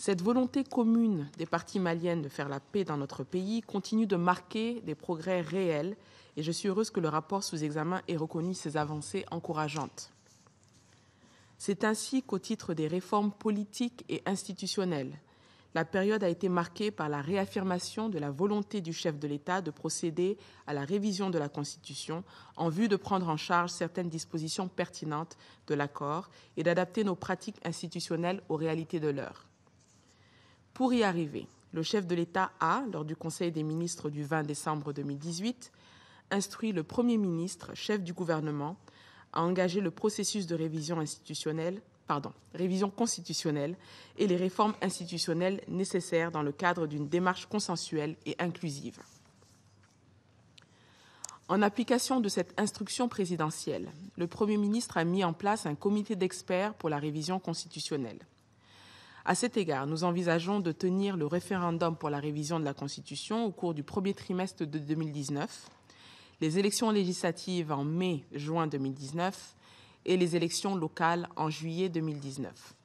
Cette volonté commune des parties maliennes de faire la paix dans notre pays continue de marquer des progrès réels et je suis heureuse que le rapport sous examen ait reconnu ces avancées encourageantes. C'est ainsi qu'au titre des réformes politiques et institutionnelles, la période a été marquée par la réaffirmation de la volonté du chef de l'État de procéder à la révision de la Constitution en vue de prendre en charge certaines dispositions pertinentes de l'accord et d'adapter nos pratiques institutionnelles aux réalités de l'heure. Pour y arriver, le chef de l'État a, lors du Conseil des ministres du 20 décembre 2018, instruit le Premier ministre, chef du gouvernement, à engager le processus de révision institutionnelle, pardon, révision constitutionnelle et les réformes institutionnelles nécessaires dans le cadre d'une démarche consensuelle et inclusive. En application de cette instruction présidentielle, le Premier ministre a mis en place un comité d'experts pour la révision constitutionnelle. À cet égard, nous envisageons de tenir le référendum pour la révision de la Constitution au cours du premier trimestre de 2019, les élections législatives en mai-juin 2019 et les élections locales en juillet 2019.